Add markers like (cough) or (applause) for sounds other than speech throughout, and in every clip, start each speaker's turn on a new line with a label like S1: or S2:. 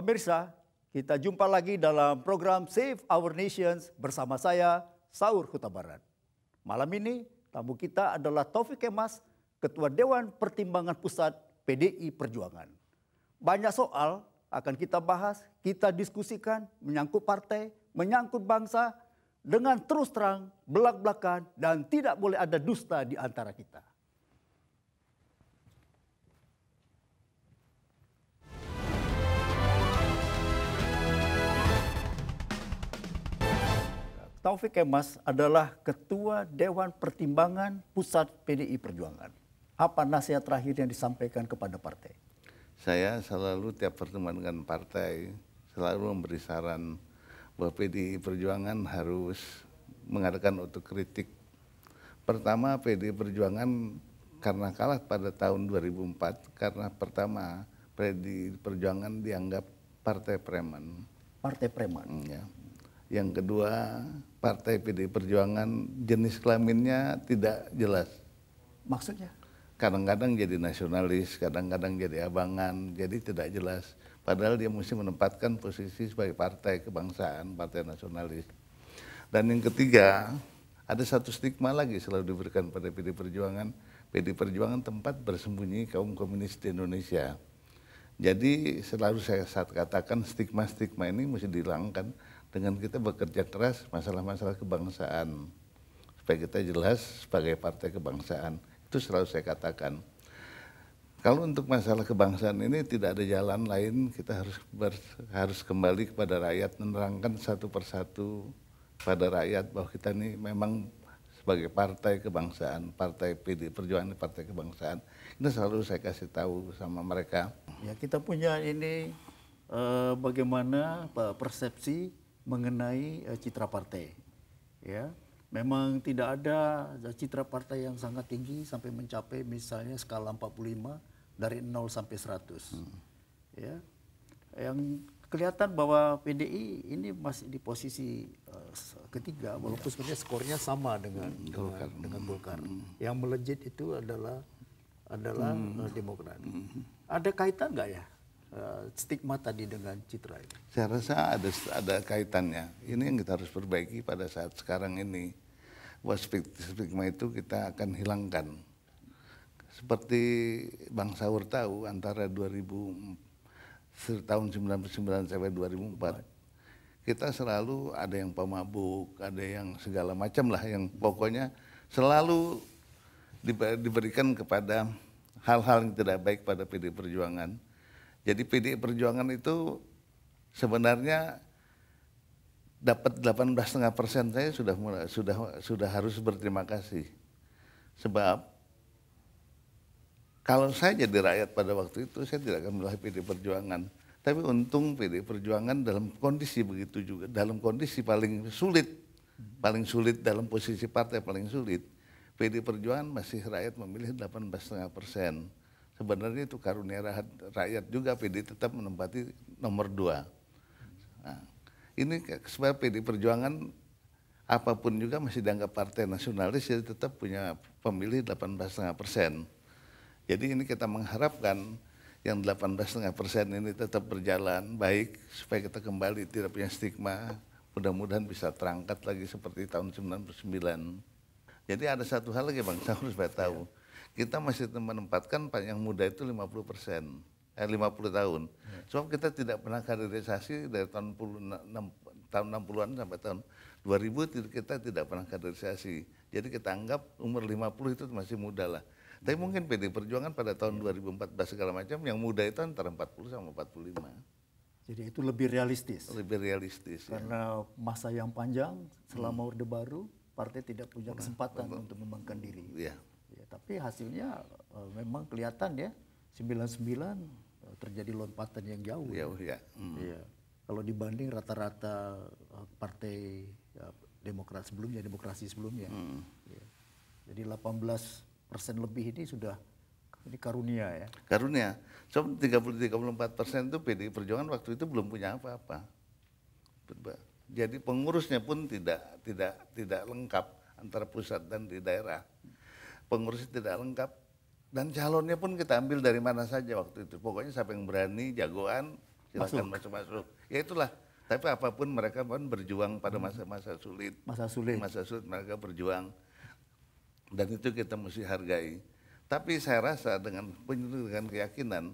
S1: Pemirsa, kita jumpa lagi dalam program Save Our Nations bersama saya, Saur Huta Barat. Malam ini tamu kita adalah Taufik Kemas, Ketua Dewan Pertimbangan Pusat PDI Perjuangan. Banyak soal akan kita bahas, kita diskusikan, menyangkut partai, menyangkut bangsa, dengan terus terang, belak-belakan, dan tidak boleh ada dusta di antara kita. Taufik Kemas adalah Ketua Dewan Pertimbangan Pusat PDI Perjuangan. Apa nasihat terakhir yang disampaikan kepada
S2: partai? Saya selalu tiap pertemuan dengan partai selalu memberi saran bahwa PDI Perjuangan harus mengadakan kritik. Pertama PDI Perjuangan karena kalah pada tahun 2004 karena pertama PDI Perjuangan dianggap partai preman.
S1: Partai preman.
S2: Hmm, ya yang kedua, partai PD Perjuangan jenis kelaminnya tidak jelas. Maksudnya? Kadang-kadang jadi nasionalis, kadang-kadang jadi abangan, jadi tidak jelas. Padahal dia mesti menempatkan posisi sebagai partai kebangsaan, partai nasionalis. Dan yang ketiga, ada satu stigma lagi selalu diberikan pada PD Perjuangan. PD Perjuangan tempat bersembunyi kaum komunis di Indonesia. Jadi selalu saya katakan stigma-stigma ini mesti dihilangkan dengan kita bekerja keras masalah-masalah kebangsaan supaya kita jelas sebagai partai kebangsaan itu selalu saya katakan kalau untuk masalah kebangsaan ini tidak ada jalan lain kita harus ber, harus kembali kepada rakyat menerangkan satu persatu pada rakyat bahwa kita ini memang sebagai partai kebangsaan, partai PD Perjuangan partai kebangsaan. Itu selalu saya kasih tahu sama mereka. Ya kita
S1: punya ini
S2: eh, bagaimana eh, persepsi
S1: mengenai uh, citra partai. Ya, memang tidak ada citra partai yang sangat tinggi sampai mencapai misalnya skala 45 dari 0 sampai 100. Hmm. Ya. Yang kelihatan bahwa PDI ini masih di posisi uh, ketiga iya, walaupun sebenarnya skornya sama dengan hmm. Dengan, dengan Golkar. Hmm, hmm. Yang melejit itu adalah adalah hmm. Eh, Demokrat. Hmm, hmm. Ada kaitan nggak ya uh, stigma tadi dengan citra itu.
S2: Saya rasa ada ada kaitannya. Ini yang kita harus perbaiki pada saat sekarang ini. Bahwa stigma itu kita akan hilangkan. Seperti Bang Saur tahu antara 2000 tahun 99 sampai 2004 kita selalu ada yang pemabuk, ada yang segala macam lah yang pokoknya selalu diberikan kepada hal-hal yang tidak baik pada PD Perjuangan jadi PDI Perjuangan itu sebenarnya dapat 18,5 persen saya sudah sudah sudah harus berterima kasih. Sebab kalau saya jadi rakyat pada waktu itu saya tidak akan melalui PDI Perjuangan. Tapi untung PDI Perjuangan dalam kondisi begitu juga, dalam kondisi paling sulit, paling sulit dalam posisi partai paling sulit, PDI Perjuangan masih rakyat memilih 18,5 persen sebenarnya itu karunia rakyat, rakyat juga PD tetap menempati nomor dua. Nah, ini sebab PD Perjuangan apapun juga masih dianggap partai nasionalis jadi tetap punya pemilih 18,5 persen. Jadi ini kita mengharapkan yang 18,5 persen ini tetap berjalan baik supaya kita kembali tidak punya stigma. Mudah-mudahan bisa terangkat lagi seperti tahun 99. Jadi ada satu hal lagi Bang, saya harus tahu. Ya kita masih menempatkan yang muda itu 50 persen, eh 50 tahun. Ya. Sebab kita tidak pernah kaderisasi dari tahun 60, tahun 60-an sampai tahun 2000 kita tidak pernah kaderisasi. Jadi kita anggap umur 50 itu masih muda lah. Tapi ya. mungkin PD Perjuangan pada tahun 2014 ya. segala macam yang muda itu antara 40 sama 45. Jadi itu lebih realistis. Lebih realistis. Ya.
S1: Karena ya. masa yang panjang selama hmm. Orde Baru partai tidak punya kesempatan untuk mengembangkan diri. Ya. Tapi hasilnya uh, memang kelihatan ya 99 uh, eh, terjadi lompatan yang jauh. Ya. Jauh ya. Hmm. Iya. Kalau dibanding rata-rata uh, partai uh, demokrat sebelumnya, demokrasi sebelumnya. Hmm. Ya. Jadi 18 persen lebih ini sudah ini karunia ya.
S2: Karunia. So puluh 34 persen itu PDI Perjuangan waktu itu belum punya apa-apa. Jadi pengurusnya pun tidak tidak tidak lengkap antara pusat dan di daerah pengurus tidak lengkap dan calonnya pun kita ambil dari mana saja waktu itu. Pokoknya siapa yang berani, jagoan, silakan masuk-masuk. Ya itulah. Tapi apapun mereka pun berjuang pada hmm. masa-masa sulit. Masa sulit. Masa sulit mereka berjuang. Dan itu kita mesti hargai. Tapi saya rasa dengan penuh dengan keyakinan,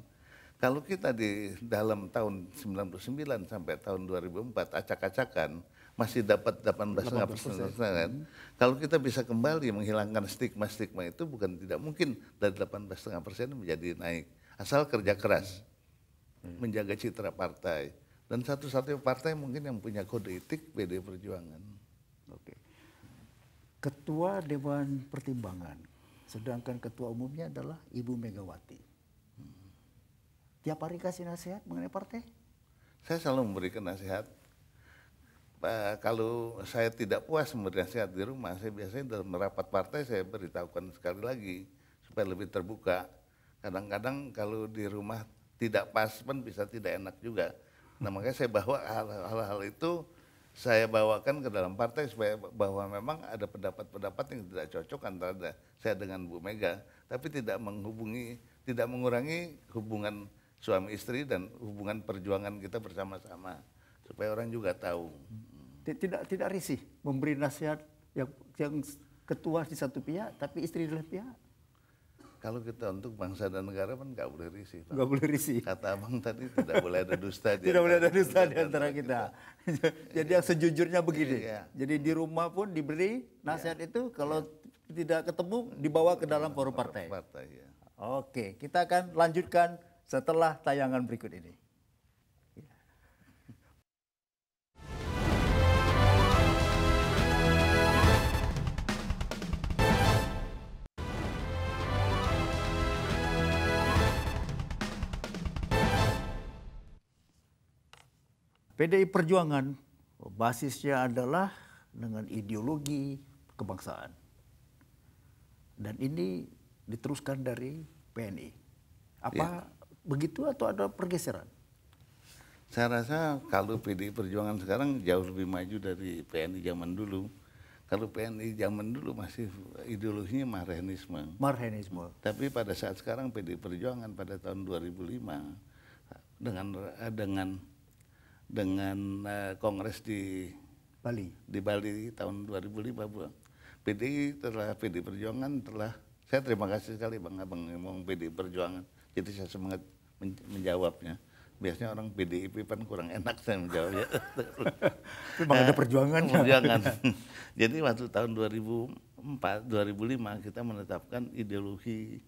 S2: kalau kita di dalam tahun 99 sampai tahun 2004 acak-acakan, masih dapat 18,5 persen. Kan? Kalau kita bisa kembali menghilangkan stigma-stigma itu bukan tidak mungkin dari 18,5 persen menjadi naik. Asal kerja keras, hmm. menjaga citra partai. Dan satu-satunya partai mungkin yang punya kode etik PD Perjuangan. Oke. Ketua Dewan
S1: Pertimbangan, sedangkan ketua umumnya adalah Ibu Megawati. Tiap hari kasih nasihat mengenai partai?
S2: Saya selalu memberikan nasihat Uh, kalau saya tidak puas memberi nasihat di rumah, saya biasanya dalam rapat partai saya beritahukan sekali lagi supaya lebih terbuka. Kadang-kadang kalau di rumah tidak pas pun bisa tidak enak juga. Nah makanya saya bawa hal-hal itu saya bawakan ke dalam partai supaya bahwa memang ada pendapat-pendapat yang tidak cocok antara saya dengan Bu Mega, tapi tidak menghubungi, tidak mengurangi hubungan suami istri dan hubungan perjuangan kita bersama-sama supaya orang juga tahu.
S1: Tidak tidak risih memberi nasihat yang yang ketua di satu pihak tapi istri di lain pihak.
S2: Kalau kita untuk bangsa dan negara kan nggak boleh risih. Nggak boleh risih. Kata abang tadi tidak boleh ada dusta. (laughs) tidak boleh ada dusta di antara
S1: kita. kita. (laughs) Jadi yang sejujurnya begini. Iya. Jadi di rumah pun diberi nasihat iya. itu kalau iya. tidak ketemu dibawa ke dalam forum partai. Partai iya. Oke, kita akan lanjutkan setelah tayangan berikut ini. PDI Perjuangan basisnya adalah dengan ideologi kebangsaan. Dan ini diteruskan dari PNI. Apa ya. begitu atau ada pergeseran?
S2: Saya rasa kalau PDI Perjuangan sekarang jauh lebih maju dari PNI zaman dulu. Kalau PNI zaman dulu masih ideologinya marhenisme. Marhenisme. Tapi pada saat sekarang PDI Perjuangan pada tahun 2005 dengan dengan dengan uh, kongres di Bali di Bali tahun 2005 Bu. PDI telah PD Perjuangan telah saya terima kasih sekali Bang Abang ngomong PD Perjuangan. Jadi saya semangat menjawabnya. Biasanya orang PDIP kan kurang enak saya menjawabnya. Memang (laughs) ada eh, perjuangan. Perjuangan. (laughs) Jadi waktu tahun 2004, 2005 kita menetapkan ideologi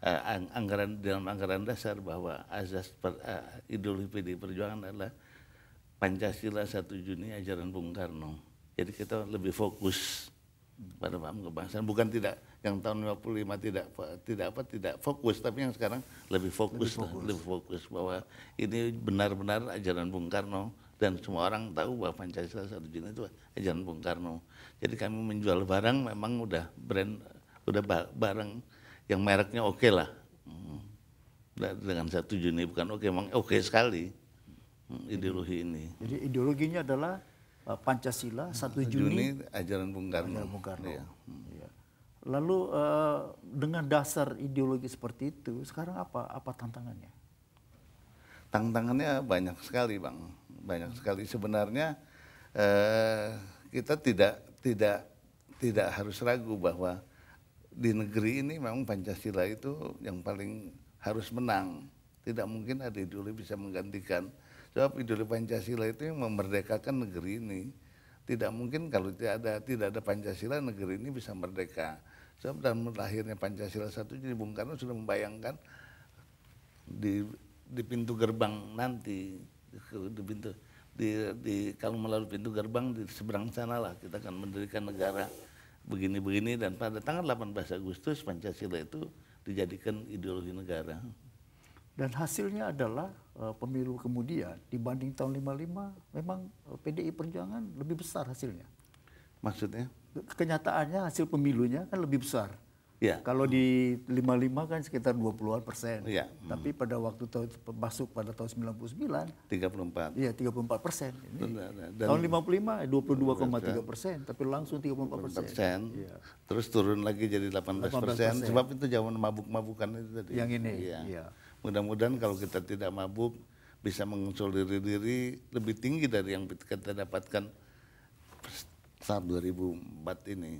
S2: uh, anggaran dalam anggaran dasar bahwa azas per, uh, ideologi PDI Perjuangan adalah Pancasila 1 Juni ajaran Bung Karno. Jadi kita lebih fokus pada paham kebangsaan bukan tidak yang tahun 55 tidak tidak apa tidak fokus tapi yang sekarang lebih fokus lebih fokus, lah, lebih fokus bahwa ini benar-benar ajaran Bung Karno dan semua orang tahu bahwa Pancasila satu Juni itu ajaran Bung Karno. Jadi kami menjual barang memang udah brand udah barang yang mereknya oke okay lah. Hmm. Nah, dengan satu Juni bukan oke, okay, memang oke okay sekali ideologi ini.
S1: Jadi ideologinya adalah uh, Pancasila 1 Juni, Juni ajaran
S2: Bung Karno. Ajaran Bung Karno. Iya. iya.
S1: Lalu uh, dengan dasar ideologi seperti itu, sekarang apa apa tantangannya?
S2: Tantangannya banyak sekali, Bang. Banyak sekali sebenarnya uh, kita tidak tidak tidak harus ragu bahwa di negeri ini memang Pancasila itu yang paling harus menang. Tidak mungkin ada ideologi bisa menggantikan Sebab ideologi Pancasila itu yang memerdekakan negeri ini. Tidak mungkin kalau tidak ada tidak ada Pancasila negeri ini bisa merdeka. Sebab dan lahirnya Pancasila satu jadi Bung Karno sudah membayangkan di di pintu gerbang nanti di pintu di, di kalau melalui pintu gerbang di seberang sana lah kita akan mendirikan negara begini-begini dan pada tanggal 18 Agustus Pancasila itu dijadikan ideologi negara.
S1: Dan hasilnya adalah uh, pemilu kemudian dibanding tahun 55 memang uh, eh, PDI Perjuangan lebih besar hasilnya. Maksudnya? Kenyataannya hasil pemilunya kan lebih besar. Yeah. Kalau di 55 kan sekitar 20-an persen.
S2: Yeah. Hmm. Tapi
S1: pada waktu tahun masuk pada tahun 99
S2: 34. Iya,
S1: 34 persen. Ini eh, dua puluh tahun 55 22,3 persen, tapi langsung 34 persen.
S2: Ya. Terus turun lagi jadi 18 persen sebab itu zaman mabuk-mabukan itu tadi. Yang ini. Iya. Ya. Mudah-mudahan kalau kita tidak mabuk bisa mengusul diri lebih tinggi dari yang kita dapatkan saat 2004 ini.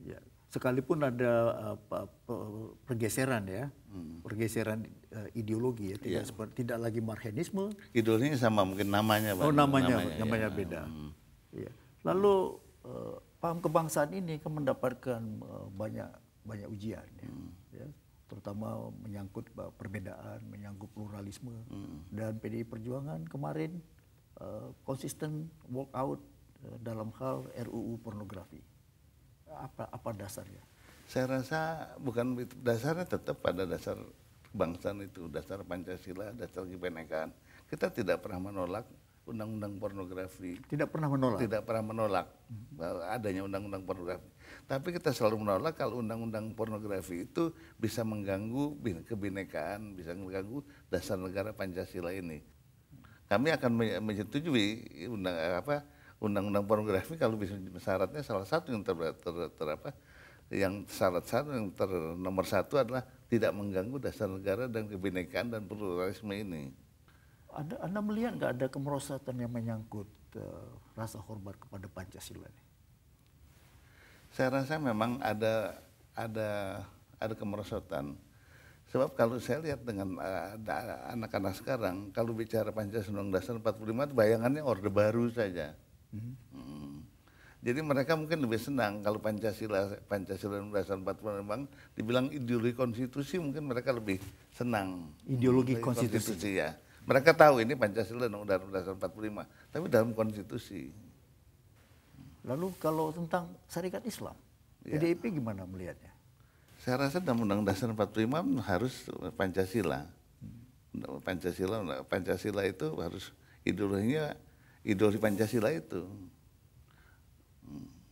S2: Ya,
S1: sekalipun ada apa, eh, pergeseran ya, hmm. pergeseran eh, ideologi ya, tidak ya. seperti tidak lagi marhenisme.
S2: Ideologinya sama mungkin namanya. Oh namanya, namanya, namanya ya. beda. Hmm. Ya. Lalu
S1: uh, paham kebangsaan ini kan mendapatkan banyak banyak ujian. Ya. Hmm. Ya terutama menyangkut perbedaan, menyangkut pluralisme hmm. dan PDI Perjuangan kemarin uh, konsisten walk out uh, dalam hal RUU pornografi. Apa apa
S2: dasarnya? Saya rasa bukan dasarnya tetap pada dasar kebangsaan itu, dasar Pancasila, dasar kebenekaan. Kita tidak pernah menolak undang-undang pornografi. Tidak pernah menolak. Tidak pernah menolak adanya undang-undang pornografi. Tapi kita selalu menolak kalau undang-undang pornografi itu bisa mengganggu kebinekaan, bisa mengganggu dasar negara Pancasila ini. Kami akan menyetujui undang apa undang-undang pornografi kalau bisa syaratnya salah satu yang ter, ter, ter apa yang syarat satu yang ter nomor satu adalah tidak mengganggu dasar negara dan kebinekaan dan pluralisme ini.
S1: Anda, Anda melihat nggak ada kemerosotan yang menyangkut
S2: uh, rasa hormat kepada Pancasila ini? Saya rasa memang ada ada ada kemerosotan. Sebab kalau saya lihat dengan eh, anak-anak uh, sekarang, kalau bicara Pancasila Undang Dasar 45, bayangannya Orde Baru saja. Mm-hmm. Hmm. Jadi mereka mungkin lebih senang kalau Pancasila Pancasila Undang Dasar 45 memang dibilang ideologi konstitusi mungkin mereka lebih senang.
S1: Ideologi konstitusi. konstitusi
S2: ya. Mereka tahu ini Pancasila dan Undang-Undang Dasar 45, tapi dalam konstitusi. Lalu kalau tentang syarikat Islam, ya. PDIP gimana melihatnya? Saya rasa dalam Undang-Undang Dasar 45 harus Pancasila. Pancasila, Pancasila itu harus idolanya, idoli Pancasila itu.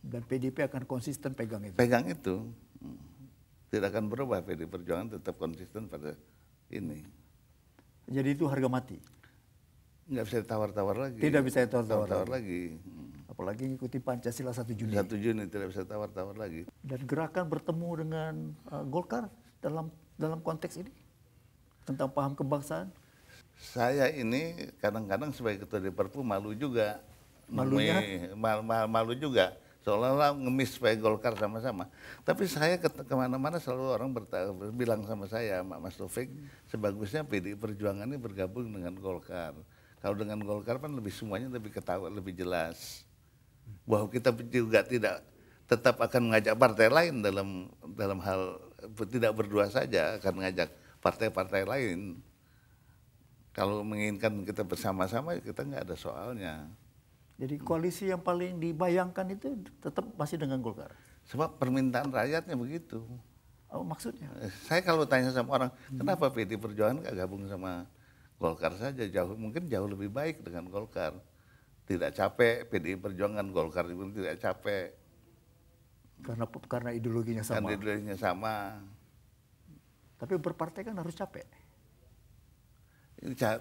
S1: Dan PDIP akan konsisten pegang itu. Pegang
S2: itu. Tidak akan berubah, PD Perjuangan tetap konsisten pada ini.
S1: Jadi itu harga mati. Nggak bisa ditawar-tawar lagi. Tidak bisa ditawar-tawar
S2: lagi. Hmm. Apalagi ngikuti Pancasila 1 Juni. 1 Juni tidak bisa ditawar tawar lagi. Dan
S1: gerakan bertemu dengan uh, Golkar dalam dalam konteks ini tentang paham kebangsaan.
S2: Saya ini kadang-kadang sebagai ketua DPR malu juga. Malunya? Mal mal, malu juga seolah-olah ngemis supaya Golkar sama-sama. Tapi saya ke kemana-mana selalu orang bilang sama saya, Mas Taufik, sebagusnya PDI Perjuangan ini bergabung dengan Golkar. Kalau dengan Golkar kan lebih semuanya lebih ketawa, lebih jelas. Bahwa kita juga tidak tetap akan mengajak partai lain dalam dalam hal tidak berdua saja akan mengajak partai-partai lain. Kalau menginginkan kita bersama-sama kita nggak ada soalnya.
S1: Jadi koalisi yang paling dibayangkan itu tetap masih dengan Golkar. Sebab permintaan
S2: rakyatnya begitu. Oh, maksudnya? Eh, saya kalau tanya sama orang, kenapa PD Perjuangan gak gabung sama Golkar saja jauh mungkin jauh lebih baik dengan Golkar. Tidak capek PD Perjuangan Golkar pun tidak capek.
S1: Karena karena ideologinya sama. Karena
S2: ideologinya sama.
S1: Tapi berpartai kan harus capek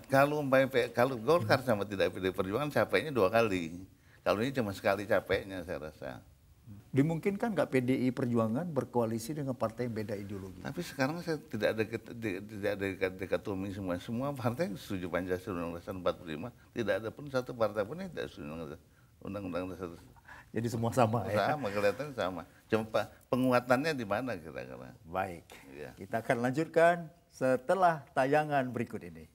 S2: kalau kalau Golkar hmm. sama tidak pilih Perjuangan capeknya dua kali. Kalau ini cuma sekali capeknya saya rasa.
S1: Dimungkinkan nggak PDI Perjuangan berkoalisi dengan partai yang beda ideologi? Tapi sekarang saya
S2: tidak ada tidak ada dekat-dekat dekat semua semua partai yang setuju Pancasila Undang-Undang Dasar 45 tidak ada pun satu partai pun yang tidak setuju Undang-Undang Dasar.
S1: Jadi semua sama, sama ya? Sama
S2: kelihatannya sama. Cuma penguatannya di mana kira-kira? Baik. Ya. Kita akan lanjutkan setelah
S1: tayangan berikut ini.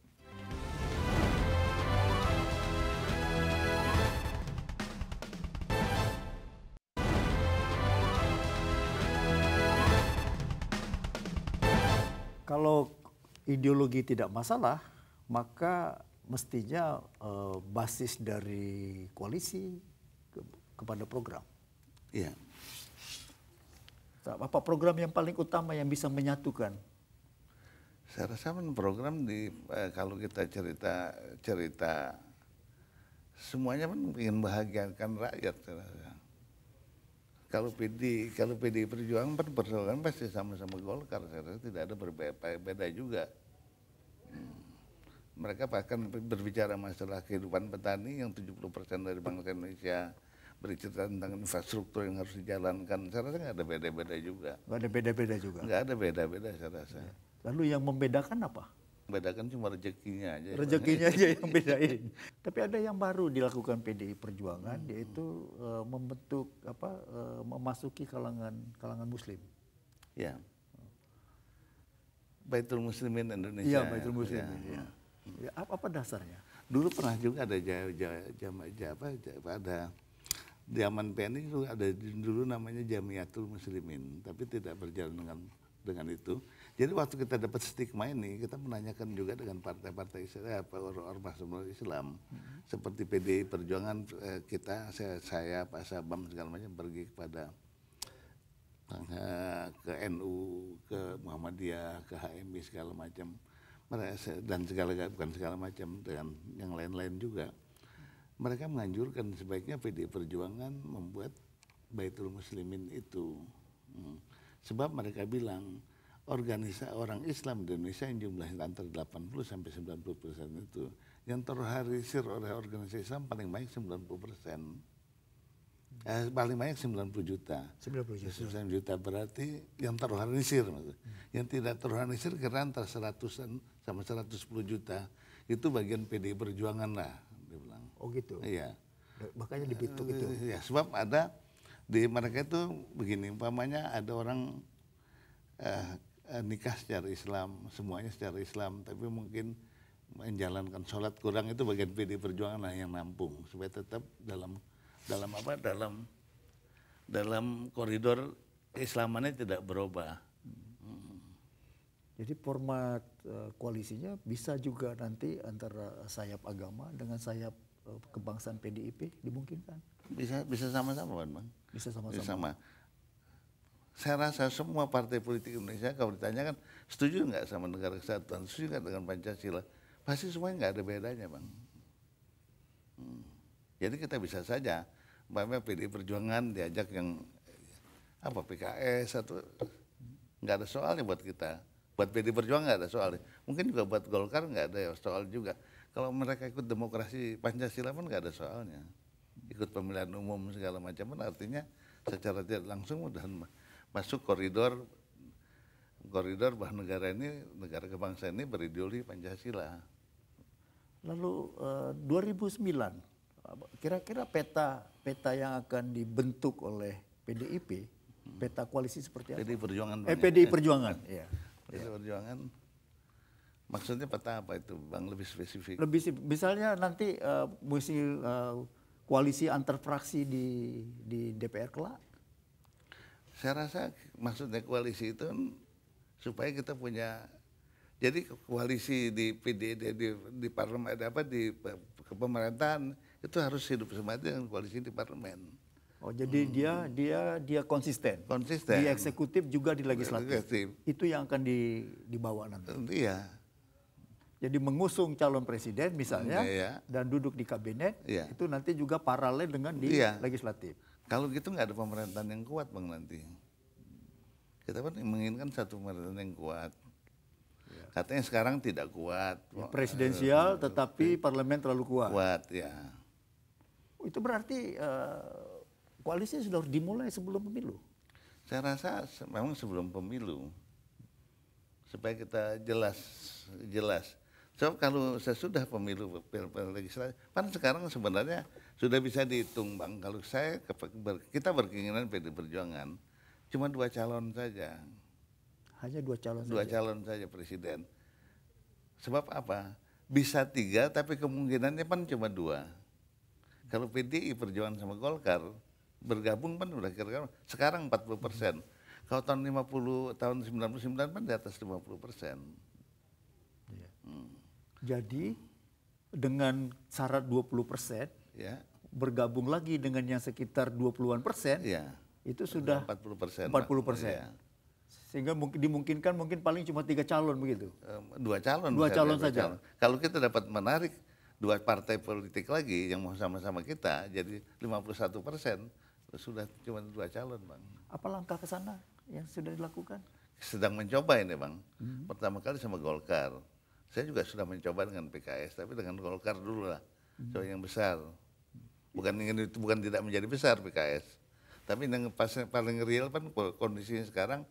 S1: Kalau ideologi tidak masalah, maka mestinya uh, basis dari koalisi ke, kepada program. Iya. Apa program yang paling utama yang bisa menyatukan?
S2: Saya rasa program di eh, kalau kita cerita cerita semuanya kan ingin bahagiakan rakyat. Saya rasa kalau PD kalau PD Perjuangan kan persoalan pasti sama-sama Golkar saya rasa tidak ada berbeda juga hmm. mereka bahkan berbicara masalah kehidupan petani yang 70% dari bangsa Indonesia bercerita tentang infrastruktur yang harus dijalankan saya rasa nggak ada beda-beda juga
S1: nggak ada beda-beda juga
S2: nggak ada beda-beda saya rasa
S1: lalu yang membedakan apa
S2: bedakan cuma rezekinya aja. Ya. Rezekinya aja yang (laughs) bedain.
S1: Tapi ada yang baru dilakukan
S2: PDI Perjuangan hmm.
S1: yaitu uh, membentuk apa uh, memasuki kalangan kalangan muslim.
S2: Ya. Baitul Muslimin Indonesia. Iya, Baitul Muslimin. Ya. Iya. Ya. ya. Apa, dasarnya? Dulu pernah juga ada jama apa ada zaman PNI itu ada dulu namanya Jamiatul Muslimin, tapi tidak berjalan dengan dengan itu jadi waktu kita dapat stigma ini, kita menanyakan juga dengan partai-partai Islam, ormas eh, ormas Islam, hmm. seperti PDI Perjuangan eh, kita, saya, saya Pak Sabam segala macam pergi kepada eh, ke NU, ke Muhammadiyah, ke HMI segala macam, dan segala bukan segala macam dengan yang lain-lain juga. Mereka menganjurkan sebaiknya PDI Perjuangan membuat Baitul Muslimin itu. Hmm. Sebab mereka bilang organisasi orang Islam di Indonesia yang jumlahnya antara 80 sampai 90 persen itu yang terharisir oleh organisasi Islam paling banyak 90 persen. Eh, paling banyak 90 juta. 90 juta. 90 juta berarti yang terorganisir. Hmm. Yang tidak terorganisir kira antara 100 sama 110 juta. Itu bagian PDI Perjuangan lah. Dia bilang. Oh gitu? Iya. Makanya di itu? Ya, sebab ada di mereka itu begini, umpamanya ada orang eh, Eh, nikah secara Islam, semuanya secara Islam, tapi mungkin menjalankan sholat kurang itu bagian PD Perjuangan lah yang nampung supaya tetap dalam dalam apa dalam dalam koridor Islamannya tidak berubah. Hmm.
S1: Jadi format eh, koalisinya bisa juga nanti antara sayap agama dengan sayap eh, kebangsaan PDIP dimungkinkan.
S2: Bisa bisa sama-sama, Bang. Bisa sama-sama. Bisa sama. Bisa sama sama saya rasa semua partai politik Indonesia kalau ditanyakan setuju nggak sama negara kesatuan, setuju nggak dengan Pancasila, pasti semuanya nggak ada bedanya bang. Hmm. Jadi kita bisa saja, umpamanya PD Perjuangan diajak yang apa PKS atau nggak ada soalnya buat kita, buat PD Perjuangan nggak ada soalnya. Mungkin juga buat Golkar nggak ada soal juga. Kalau mereka ikut demokrasi Pancasila pun nggak ada soalnya. Ikut pemilihan umum segala macam pun artinya secara tidak langsung mudah masuk koridor koridor bahwa negara ini negara kebangsaan ini berideologi Pancasila.
S1: Lalu uh, eh, 2009 kira-kira peta peta yang akan dibentuk oleh PDIP hmm. peta koalisi seperti apa? PDI Perjuangan. Eh PDI Perjuangan. (laughs) Iya.
S2: PDI Perjuangan. Maksudnya peta apa itu, Bang? Lebih spesifik. Lebih
S1: misalnya nanti uh, eh, musim uh, eh, koalisi antar fraksi di di DPR kelak saya rasa
S2: maksudnya koalisi itu kan supaya kita punya jadi koalisi di PD di, di, di parlemen ada apa di pemerintahan itu harus hidup semati dengan koalisi di parlemen. Oh jadi hmm. dia dia dia konsisten. Konsisten. Di
S1: eksekutif juga di legislatif. legislatif. Itu yang akan di, dibawa nanti. Iya. Jadi mengusung calon presiden misalnya iya. iya. dan duduk di kabinet iya. itu nanti juga
S2: paralel dengan di iya. legislatif. Kalau gitu nggak ada pemerintahan yang kuat bang nanti. Kita kan menginginkan satu pemerintahan yang kuat. Ya. Katanya sekarang tidak kuat. Ya, presidensial, eh,
S1: tetapi eh, parlemen terlalu kuat. Kuat ya. Oh, itu berarti uh, koalisi sudah dimulai sebelum pemilu.
S2: Saya rasa memang sebelum pemilu supaya kita jelas jelas. Sebab so, kalau sesudah pemilu legislatif, kan sekarang sebenarnya sudah bisa dihitung Bang, kalau saya kita berkeinginan PD Perjuangan cuma dua calon saja.
S1: Hanya dua calon Dua saja.
S2: calon saja presiden. Sebab apa? Bisa tiga tapi kemungkinannya pan cuma dua. Kalau PDI Perjuangan sama Golkar bergabung pan sudah kira-kira sekarang 40 persen. Kalau tahun 50, tahun 99 pan kan di atas 50 persen. Iya. Hmm.
S1: Jadi dengan syarat 20 persen, ya. bergabung lagi dengan yang sekitar 20-an persen, ya. itu sudah 40
S2: persen. 40 persen. Ya.
S1: Sehingga dimungkinkan mungkin paling cuma tiga calon begitu.
S2: Dua calon. Dua calon saja. Calon. Kalau kita dapat menarik dua partai politik lagi yang mau sama-sama kita, jadi 51 persen, sudah cuma dua calon Bang.
S1: Apa langkah ke sana yang sudah dilakukan?
S2: Sedang mencoba ini Bang. Hmm. Pertama kali sama Golkar. Saya juga sudah mencoba dengan PKS, tapi dengan Golkar dulu lah. Hmm. Coba yang besar bukan ingin itu bukan tidak menjadi besar PKS tapi yang paling real kan kondisinya sekarang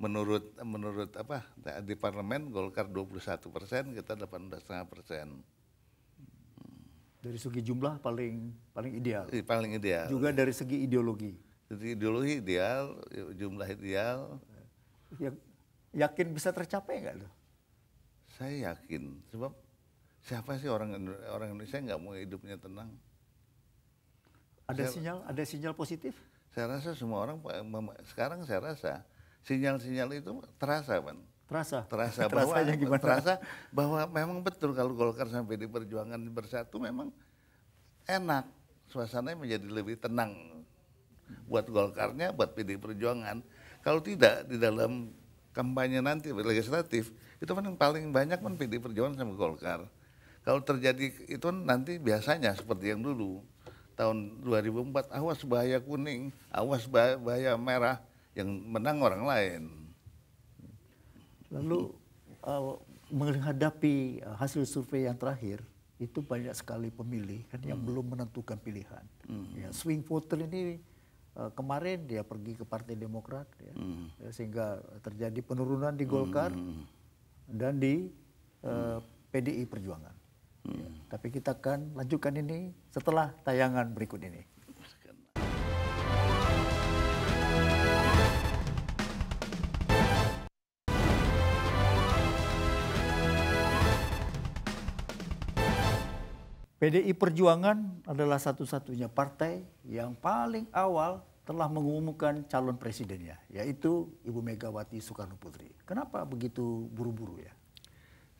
S2: menurut menurut apa di parlemen Golkar 21 persen kita 18,5 persen
S1: dari segi jumlah paling paling
S2: ideal iya, paling ideal juga dari segi ideologi dari ideologi ideal jumlah ideal
S1: ya, yakin bisa tercapai
S2: nggak loh saya yakin sebab siapa sih orang orang Indonesia nggak mau hidupnya tenang ada saya, sinyal, ada sinyal positif? Saya rasa semua orang sekarang saya rasa sinyal-sinyal itu terasa, kan? Terasa. Terasa (laughs) bahwa gimana? terasa bahwa memang betul kalau Golkar sampai di perjuangan bersatu memang enak suasananya menjadi lebih tenang buat Golkarnya, buat PD Perjuangan. Kalau tidak di dalam kampanye nanti legislatif itu kan paling banyak kan PD Perjuangan sama Golkar. Kalau terjadi itu nanti biasanya seperti yang dulu tahun 2004 awas bahaya kuning, awas bahaya merah yang menang orang lain.
S1: Lalu uh, menghadapi eh, hasil survei yang terakhir itu banyak sekali pemilih kan hmm. yang belum menentukan pilihan. Hmm. Ya, swing voter ini uh, kemarin dia pergi ke Partai Demokrat ya, hmm. Ya, sehingga terjadi penurunan di Golkar hmm. dan di uh, hmm. PDI Perjuangan. Hmm. Tapi kita akan lanjutkan ini setelah tayangan berikut ini. PDI Perjuangan adalah satu-satunya partai yang paling awal telah mengumumkan calon presidennya, yaitu Ibu Megawati Soekarno Putri. Kenapa begitu buru-buru ya?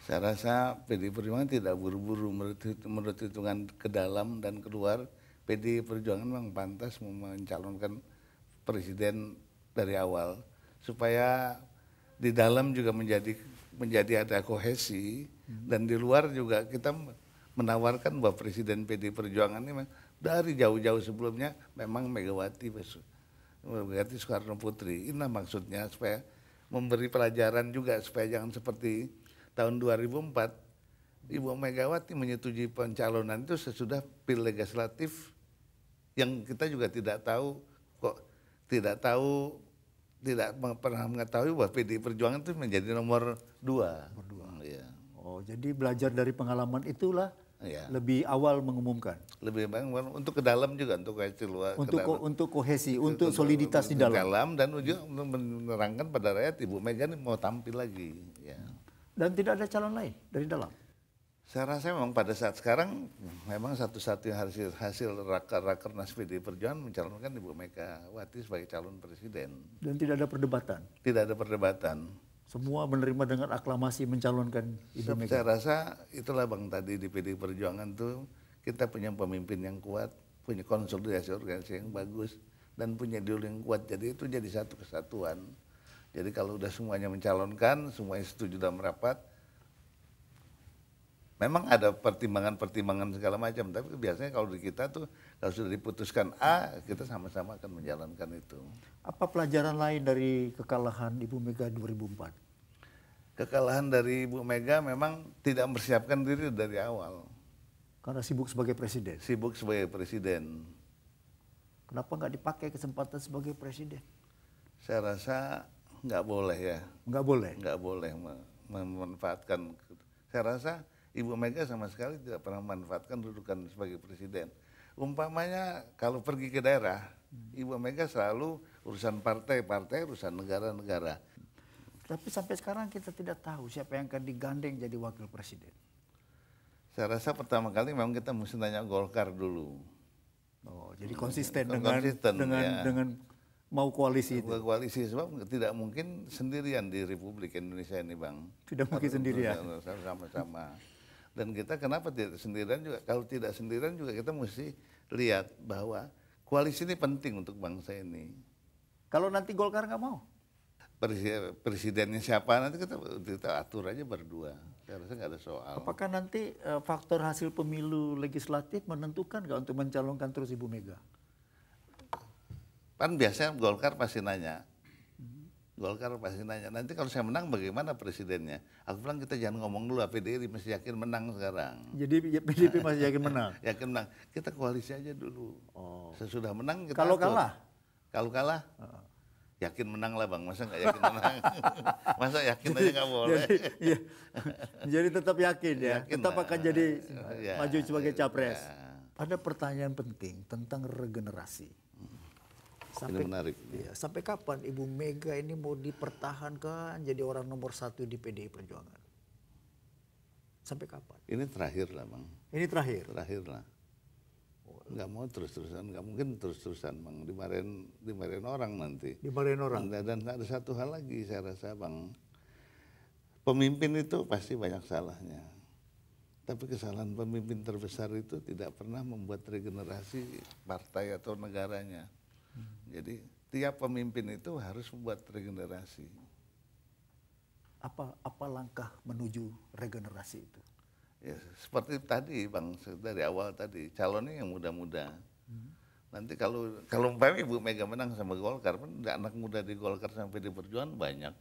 S2: Saya rasa PD Perjuangan tidak buru-buru menurut hitungan ke dalam dan keluar. PD Perjuangan memang pantas mencalonkan presiden dari awal supaya di dalam juga menjadi menjadi ada kohesi hmm. dan di luar juga kita menawarkan bahwa presiden PD Perjuangan ini dari jauh-jauh sebelumnya memang Megawati Megawati Soekarno Putri. Ini maksudnya supaya memberi pelajaran juga supaya jangan seperti tahun 2004 Ibu Megawati menyetujui pencalonan itu sesudah pil legislatif yang kita juga tidak tahu kok tidak tahu tidak pernah mengetahui bahwa PD Perjuangan itu menjadi nomor dua. Nomor dua. Hmm, ya. Oh, jadi belajar dari pengalaman itulah ya. lebih awal mengumumkan. Lebih banyak untuk ke dalam juga untuk ke luar. Untuk ke dalam, untuk kohesi, untuk, untuk soliditas di dalam. dalam dan ujung menerangkan pada rakyat Ibu Mega ini mau tampil lagi. Ya. Hmm dan tidak ada calon lain dari dalam. Saya rasa memang pada saat sekarang memang satu-satunya hasil hasil rakernas di Perjuangan mencalonkan Ibu Megawati sebagai calon presiden.
S1: Dan tidak ada perdebatan.
S2: Tidak ada perdebatan.
S1: Semua menerima dengan aklamasi mencalonkan Ibu Megawati. Saya rasa
S2: itulah Bang tadi di PD Perjuangan tuh kita punya pemimpin yang kuat, punya konsolidasi organisasi yang bagus dan punya ideologi yang kuat. Jadi itu jadi satu kesatuan. Jadi kalau udah semuanya mencalonkan, semuanya setuju dalam merapat, memang ada pertimbangan-pertimbangan segala macam. Tapi biasanya kalau di kita tuh, kalau sudah diputuskan A, kita sama-sama akan menjalankan itu.
S1: Apa pelajaran lain dari kekalahan Ibu Mega 2004?
S2: Kekalahan dari Ibu Mega memang tidak mempersiapkan diri dari awal. Karena sibuk sebagai presiden? Sibuk sebagai presiden.
S1: Kenapa nggak dipakai kesempatan sebagai presiden?
S2: Saya rasa nggak boleh ya. Nggak boleh. Nggak boleh memanfaatkan. Saya rasa Ibu Mega sama sekali tidak pernah memanfaatkan dudukan sebagai presiden. Umpamanya kalau pergi ke daerah, hmm. Ibu Mega selalu urusan partai, partai urusan negara-negara.
S1: Tapi sampai sekarang kita tidak tahu siapa yang akan digandeng jadi wakil presiden.
S2: Saya rasa pertama kali memang kita mesti tanya Golkar dulu. Oh, jadi konsisten, konsisten hmm, dengan konsisten, dengan ya. dengan mau koalisi itu? Koalisi sebab tidak mungkin sendirian di Republik Indonesia ini bang. Tidak mungkin sendirian. Sama-sama. Dan kita kenapa tidak sendirian juga? Kalau tidak sendirian juga kita mesti lihat bahwa koalisi ini penting untuk bangsa ini. Kalau nanti Golkar nggak mau? presidennya siapa nanti kita kita atur aja berdua. Saya rasa nggak ada soal.
S1: Apakah nanti eh, faktor hasil pemilu legislatif menentukan nggak untuk mencalonkan terus Ibu
S2: Mega? Kan biasanya Golkar pasti nanya. Golkar pasti nanya, nanti kalau saya menang bagaimana presidennya? Aku bilang kita jangan ngomong dulu, PDI masih yakin menang sekarang.
S1: Jadi PDIP masih yakin
S2: menang? (laughs) yakin menang. Kita koalisi aja dulu. Oh. Sesudah menang kita Kalau kalah? Kalau kalah? Uh -huh. yakin menang lah bang masa gak yakin menang (laughs) masa yakin jadi, aja nggak boleh jadi, ya. jadi tetap yakin ya yakin tetap lah. akan jadi ya,
S1: maju sebagai iya. capres ya. ada pertanyaan penting tentang regenerasi Sampai, ini menarik. Ya, sampai kapan Ibu Mega ini mau dipertahankan jadi orang nomor satu di PDI Perjuangan?
S2: Sampai kapan? Ini terakhir lah Bang. Ini terakhir? Terakhir lah. Nggak mau terus-terusan, nggak mungkin terus-terusan Bang. Dimarin, kemarin orang nanti. kemarin orang? Dan, dan ada satu hal lagi saya rasa Bang. Pemimpin itu pasti banyak salahnya. Tapi kesalahan pemimpin terbesar itu tidak pernah membuat regenerasi partai atau negaranya jadi tiap pemimpin itu harus membuat regenerasi.
S1: Apa apa langkah menuju regenerasi itu?
S2: Ya, seperti tadi Bang dari awal tadi calonnya yang muda-muda. Hmm. Nanti kalau kalau umpamanya Ibu Mega menang sama Golkar, pun, anak muda di Golkar sampai di Perjuangan banyak.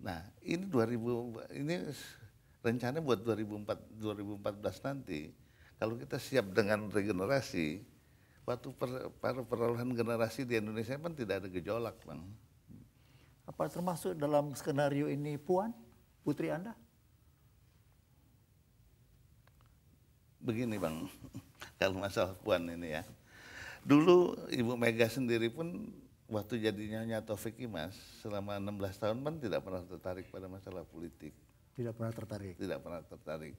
S2: Nah, ini 2000 ini rencana buat 2004 2014 nanti kalau kita siap dengan regenerasi waktu per, perolehan generasi di Indonesia pun kan tidak ada gejolak, Bang.
S1: Apa termasuk dalam skenario ini Puan, putri Anda?
S2: Begini, Bang. (laughs) Kalau masalah Puan ini ya. Dulu Ibu Mega sendiri pun waktu jadinya Nyonya Taufik Imas selama 16 tahun pun tidak pernah tertarik pada masalah politik.
S1: Tidak pernah tertarik.
S2: Tidak pernah tertarik.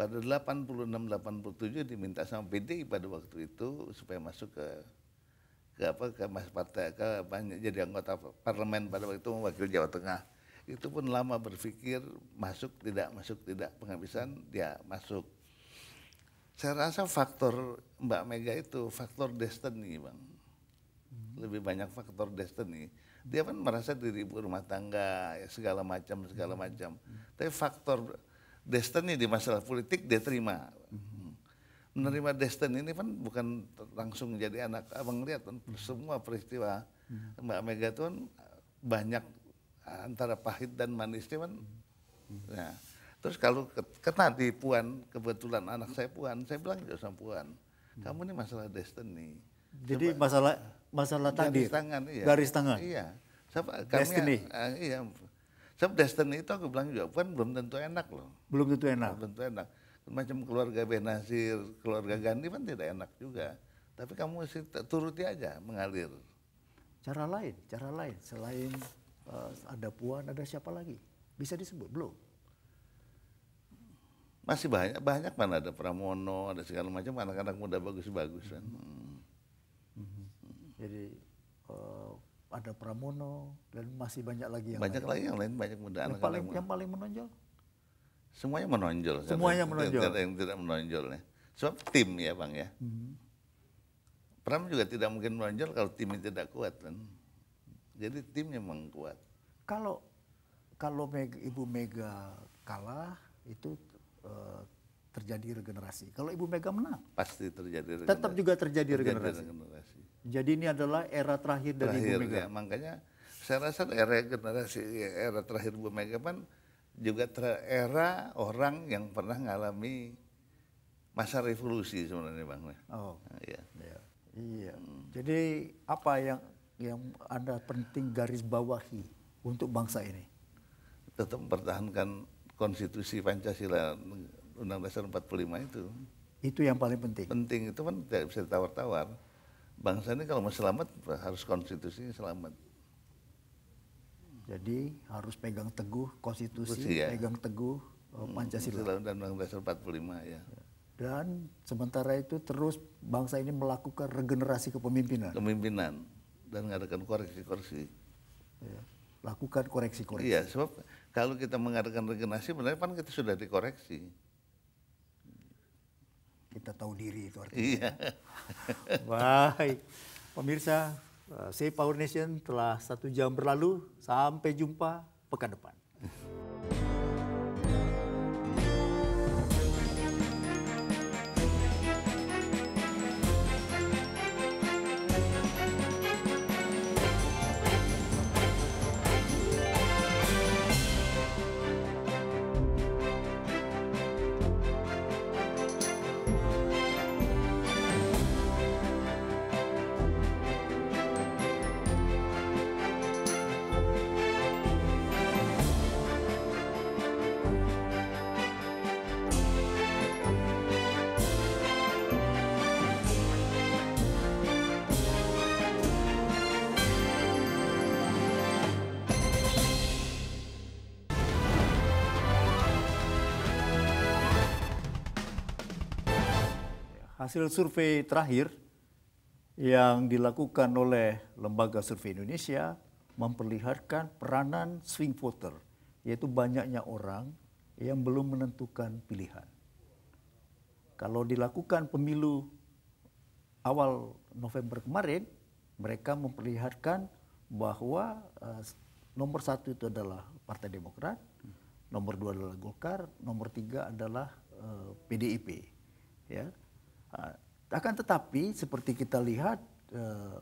S2: Pada 86-87 diminta sama PDI pada waktu itu supaya masuk ke ke apa ke mas partai ke banyak jadi anggota parlemen pada waktu itu wakil Jawa Tengah. Itu pun lama berpikir masuk tidak masuk tidak penghabisan dia masuk. Saya rasa faktor Mbak Mega itu faktor destiny bang. Hmm. Lebih banyak faktor destiny dia kan merasa diri ibu rumah tangga segala macam segala hmm. macam tapi faktor destiny di masalah politik dia terima. Menerima destiny ini kan bukan langsung jadi anak abang lihat kan. semua peristiwa Mbak Mega itu kan banyak antara pahit dan manisnya kan. Ya. terus kalau kena di Puan, kebetulan anak saya Puan, saya bilang juga sama Puan, kamu ini masalah destiny. Jadi Coba, masalah masalah tadi iya. Garis tangan, iya. Garis Siapa? Kami, Uh, iya. Sebab Destiny itu aku bilang juga, kan belum tentu enak loh. Belum tentu enak. Belum tentu enak. Macam keluarga Benazir, keluarga Gandhi kan tidak enak juga. Tapi kamu sih turuti aja, mengalir.
S1: Cara lain, cara lain. Selain uh, ada Puan, ada siapa lagi? Bisa disebut? Belum.
S2: Masih banyak, banyak mana ada Pramono, ada segala macam anak-anak muda bagus-bagus kan. -hmm.
S1: Hmm. Jadi ada Pramono dan masih banyak lagi yang banyak lain. lagi yang lain banyak muda yang paling yang paling menonjol
S2: semuanya menonjol semuanya menonjol tidak yang tidak menonjol ya sebab tim ya bang ya hmm. Pram juga tidak mungkin menonjol kalau timnya tidak kuat kan jadi timnya memang kuat
S1: kalau kalau Mega, ibu Mega kalah itu uh, terjadi regenerasi kalau ibu Mega menang
S2: pasti terjadi regenerasi. tetap juga terjadi, terjadi regenerasi
S1: jadi ini adalah era terakhir dari terakhir, Ibu Mega. Ya, makanya
S2: saya rasa era generasi era terakhir Bu Mega kan juga era orang yang pernah mengalami masa revolusi sebenarnya Bang. Oh. Iya. Ya. Iya. Jadi apa yang yang Anda penting garis bawahi
S1: untuk bangsa ini?
S2: Tetap mempertahankan konstitusi Pancasila Undang undang Dasar 45 itu. Itu yang paling penting. Penting itu kan tidak bisa ditawar tawar bangsa ini kalau mau selamat harus konstitusinya selamat.
S1: Jadi harus pegang teguh konstitusi, konstitusi ya. pegang teguh eh, hmm, Pancasila
S2: dan Undang-Undang 45 ya. ya.
S1: Dan sementara itu terus bangsa ini melakukan regenerasi kepemimpinan.
S2: Kepemimpinan dan mengadakan koreksi-koreksi. Ya. Lakukan koreksi-koreksi. Iya, sebab kalau kita mengadakan regenerasi, benar kan kita sudah dikoreksi.
S1: Kita tahu diri itu artinya. Iya. (laughs) Baik. Pemirsa, eh, Save Power Nation telah satu jam berlalu. Sampai jumpa pekan depan. hasil survei terakhir yang dilakukan oleh Lembaga Survei Indonesia memperlihatkan peranan swing voter, yaitu banyaknya orang yang belum menentukan pilihan. Kalau dilakukan pemilu awal November kemarin, mereka memperlihatkan bahwa eh, nomor satu itu adalah Partai Demokrat, nomor dua adalah Golkar, nomor tiga adalah PDIP. Eh, ya. Ah, akan tetapi seperti kita lihat eh,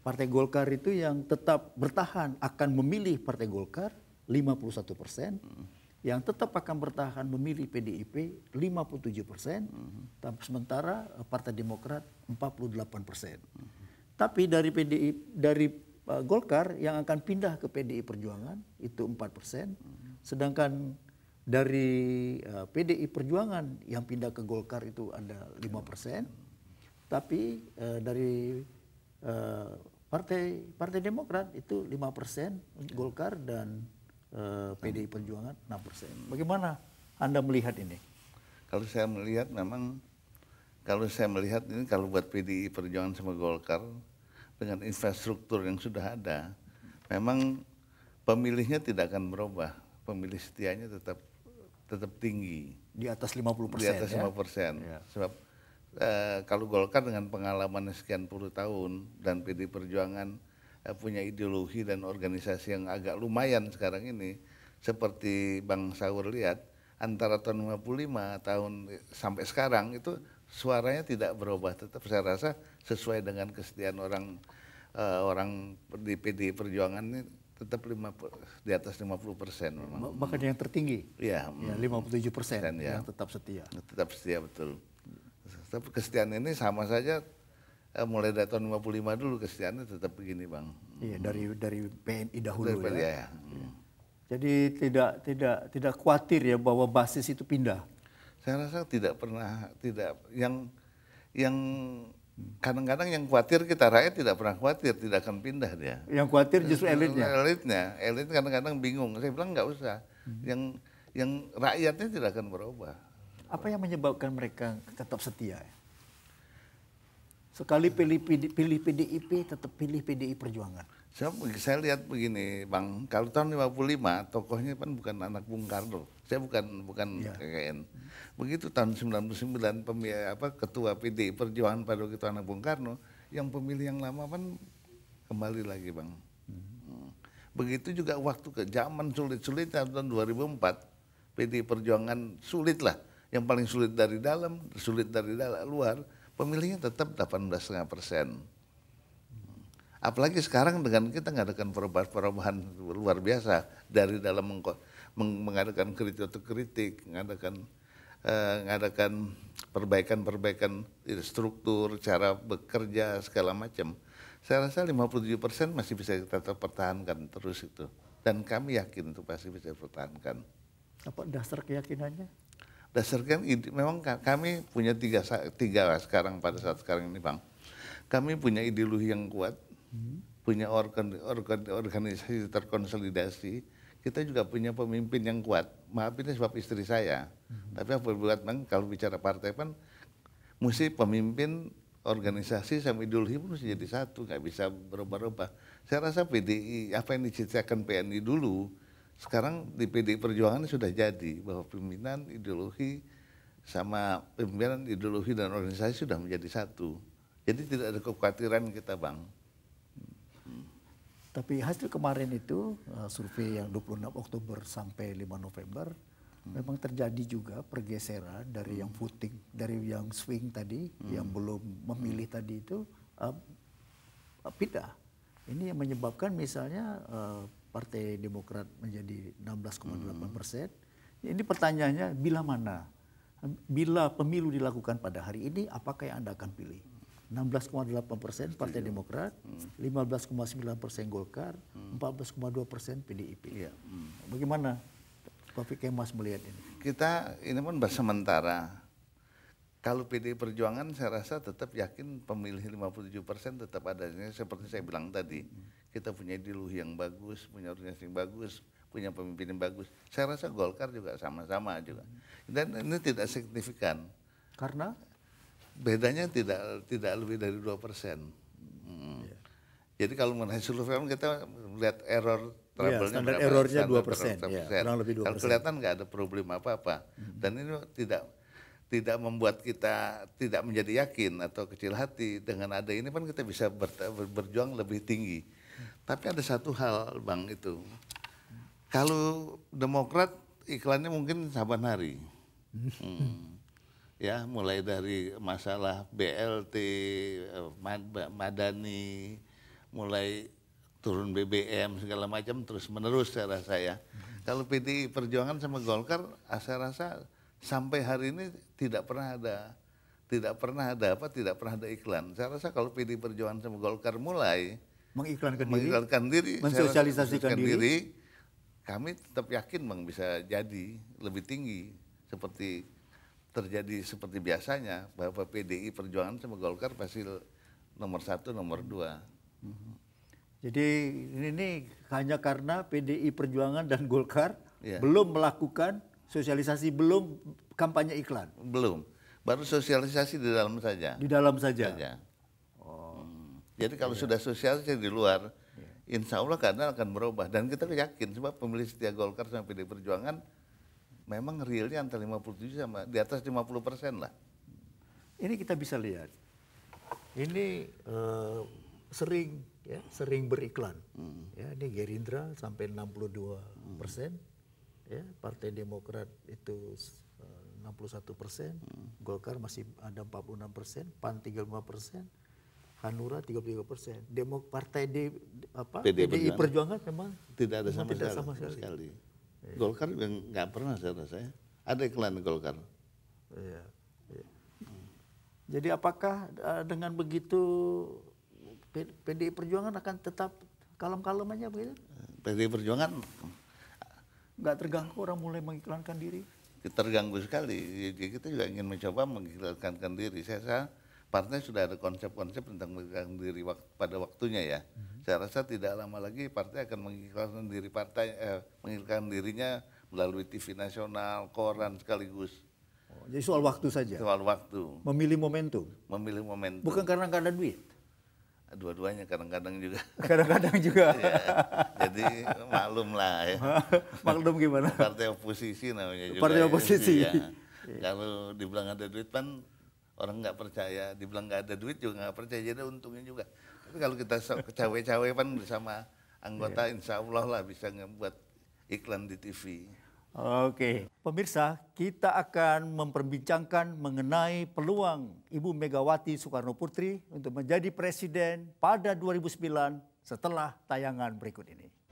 S1: Partai Golkar itu yang tetap bertahan akan memilih Partai Golkar 51 persen, hmm. yang tetap akan bertahan memilih PDIP 57 persen, hmm. sementara eh, Partai Demokrat 48 persen. Hmm. Tapi dari PDI dari eh, Golkar yang akan pindah ke PDI Perjuangan itu 4 persen, hmm. sedangkan dari uh, eh, PDI Perjuangan yang pindah ke Golkar itu ada lima persen, tapi uh, dari uh, partai Partai Demokrat itu lima persen, Golkar dan
S2: uh, PDI Perjuangan enam persen. Bagaimana Anda melihat ini? Kalau saya melihat memang kalau saya melihat ini kalau buat PDI Perjuangan sama Golkar dengan infrastruktur yang sudah ada, memang pemilihnya tidak akan berubah, pemilih setianya tetap tetap tinggi. Di atas 50 persen. Di atas 50 ya. persen. Ya. Sebab e, kalau Golkar dengan pengalaman sekian puluh tahun dan PD Perjuangan e, punya ideologi dan organisasi yang agak lumayan sekarang ini, seperti Bang Saur lihat, antara tahun 55 tahun sampai sekarang itu suaranya tidak berubah tetap saya rasa sesuai dengan kesetiaan orang uh, orang di PD Perjuangan ini tetap 50 di atas 50 persen memang. Bahkan yang tertinggi. Iya. Ya, 57 persen ya. yang tetap setia. Tetap setia betul. Tapi kesetiaan ini sama saja eh, mulai dari tahun 55 dulu kesetiaannya tetap begini bang. Iya hmm. dari dari PNI dahulu dari PNI, ya. ya. Hmm. Iya. Jadi tidak tidak tidak khawatir ya bahwa basis itu pindah. Saya rasa tidak pernah tidak yang yang Kadang-kadang yang khawatir kita rakyat tidak pernah khawatir, tidak akan pindah dia. Yang khawatir justru elitnya. Elitnya, elit kadang-kadang bingung. Saya bilang nggak usah. Hmm. Yang yang rakyatnya tidak akan berubah. Apa yang menyebabkan mereka tetap setia?
S1: Sekali pilih, pilih PDIP, tetap pilih PDI Perjuangan.
S2: Saya, saya lihat begini, Bang. Kalau tahun 55, tokohnya kan bukan anak Bung Karno. Saya bukan bukan ya. KKN. Begitu tahun 99 pemilih, apa ketua PD Perjuangan pada waktu itu anak Bung Karno, yang pemilih yang lama kan kembali lagi, Bang. Hmm. hmm. Begitu juga waktu ke zaman sulit-sulit tahun 2004, PD Perjuangan sulit lah. Yang paling sulit dari dalam, sulit dari dalam, luar, pemilihnya tetap 18,5 persen. Hmm. Apalagi sekarang dengan kita ngadakan perubahan-perubahan luar biasa dari dalam mengkot mengadakan kritik atau kritik, mengadakan eh, mengadakan perbaikan-perbaikan struktur, cara bekerja segala macam. Saya rasa 57 persen masih bisa kita pertahankan terus itu. Dan kami yakin itu pasti bisa pertahankan.
S1: Apa dasar keyakinannya?
S2: Dasar kan memang kami punya tiga, tiga sekarang pada saat sekarang ini Bang. Kami punya ideologi yang kuat, hmm. punya organ, organ, organisasi terkonsolidasi, kita juga punya pemimpin yang kuat. Maaf ini sebab istri saya. Hmm. Tapi yang berbuat bang, kalau bicara partai kan mesti pemimpin organisasi sama ideologi pun harus jadi satu, nggak bisa berubah-ubah. Saya rasa PDI apa yang diciptakan PNI dulu, sekarang di PDI Perjuangan sudah jadi bahwa pimpinan ideologi sama pimpinan ideologi dan organisasi sudah menjadi satu. Jadi tidak ada kekhawatiran kita bang.
S1: Tapi hasil kemarin itu uh, survei yang 26 Oktober sampai 5 November hmm. memang terjadi juga pergeseran dari hmm. yang voting, dari yang swing tadi, hmm. yang belum memilih hmm. tadi itu uh, pindah. Ini yang menyebabkan misalnya uh, Partai Demokrat menjadi 16,8 hmm. persen. Hmm. Ini pertanyaannya bila mana? Bila pemilu dilakukan pada hari ini, apakah yang Anda akan pilih? 16,8 persen Partai Setuju. Iya. Demokrat, hmm. 15,9 persen Golkar, hmm. 14,2
S2: persen PDIP. Ya. Hmm.
S1: Bagaimana Pak Kemas
S2: melihat ini? Kita ini pun sementara. Kalau PDI Perjuangan saya rasa tetap yakin pemilih 57 persen tetap adanya seperti saya bilang tadi, hmm. kita punya ideologi yang bagus, punya organisasi yang bagus, punya pemimpin yang bagus. Saya rasa Golkar juga sama-sama juga. Hmm. Dan ini tidak signifikan. Karena? bedanya tidak tidak lebih dari dua persen. Hmm. Iya. Jadi kalau mengenai film kan kita melihat error iya, trouble-nya yeah, errornya dua iya, persen, kurang lebih dua persen. Kalau kelihatan nggak ada problem apa-apa, hmm. dan ini tidak tidak membuat kita tidak menjadi yakin atau kecil hati dengan ada ini kan kita bisa ber, ber, berjuang lebih tinggi. Tapi ada satu hal bang itu, kalau Demokrat iklannya mungkin saban hari. (laughs) Hmm ya mulai dari masalah BLT, Madani, mulai turun BBM segala macam terus menerus saya rasa ya. Hmm. Kalau PDI Perjuangan sama Golkar ah, saya rasa sampai hari ini tidak pernah ada tidak pernah ada apa tidak pernah ada iklan. Saya rasa kalau PDI Perjuangan sama Golkar mulai mengiklankan, mengiklankan diri, diri mensosialisasikan diri. diri, kami tetap yakin Bang bisa jadi lebih tinggi seperti terjadi seperti biasanya bahwa PDI Perjuangan sama Golkar pasti nomor satu, nomor dua. Mhm.
S1: Jadi ini, ini hanya karena PDI Perjuangan dan Golkar ya. belum melakukan sosialisasi, belum kampanye iklan.
S2: Belum, baru sosialisasi di dalam saja. Di dalam saja. saja. Oh. Hmm. Jadi kalau ya. sudah sosialisasi di luar, ya. insya Allah karena akan berubah dan kita yakin sebab pemilih setia Golkar sama PDI Perjuangan memang realnya antara 57 sama di atas 50 persen lah. Ini kita bisa lihat.
S1: Ini uh, sering ya sering beriklan. Hmm. Ya, ini Gerindra sampai 62 persen. Hmm. Ya, Partai Demokrat itu eh, uh, 61 persen. Hmm. Golkar masih ada 46 persen. PAN 35 persen. Hanura 33 persen. Demok Partai di apa? PDI, PDI Perjuangan memang tidak ada sama Sama sekali. sekali. Iya. Golkar
S2: juga nggak pernah saya rasa ya. Ada iklan Golkar. Iya. iya. Hmm. Jadi apakah e, dengan begitu
S1: PDI Perjuangan akan tetap kalem-kalem aja begitu?
S2: PDI Perjuangan
S1: nggak terganggu orang mulai mengiklankan diri?
S2: Terganggu sekali. Jadi kita juga ingin mencoba mengiklankan diri. Saya, saya partai sudah ada konsep-konsep tentang melarikan diri pada waktunya ya. Mm-hmm. Saya rasa tidak lama lagi partai akan mengiklankan diri partai eh, mengiklankan dirinya melalui TV nasional, koran sekaligus. Oh, jadi soal waktu saja. Soal waktu. Memilih momentum. Memilih momentum. Bukan karena nggak ada duit. Dua-duanya kadang-kadang juga. (laughs) Kadang-kadang juga. (laughs) ya, jadi maklum lah ya. (laughs) maklum gimana? Partai oposisi namanya juga. Partai ya. oposisi. Ya. Kalau dibilang ada duit kan orang nggak percaya dibilang nggak ada duit juga nggak percaya jadi untungnya juga tapi kalau kita cawe-cawe kan bersama anggota yeah. insya Allah lah bisa ngebuat iklan di TV Oke,
S1: pemirsa, kita akan memperbincangkan mengenai peluang Ibu Megawati Soekarno Putri untuk menjadi presiden pada 2009 setelah tayangan berikut ini.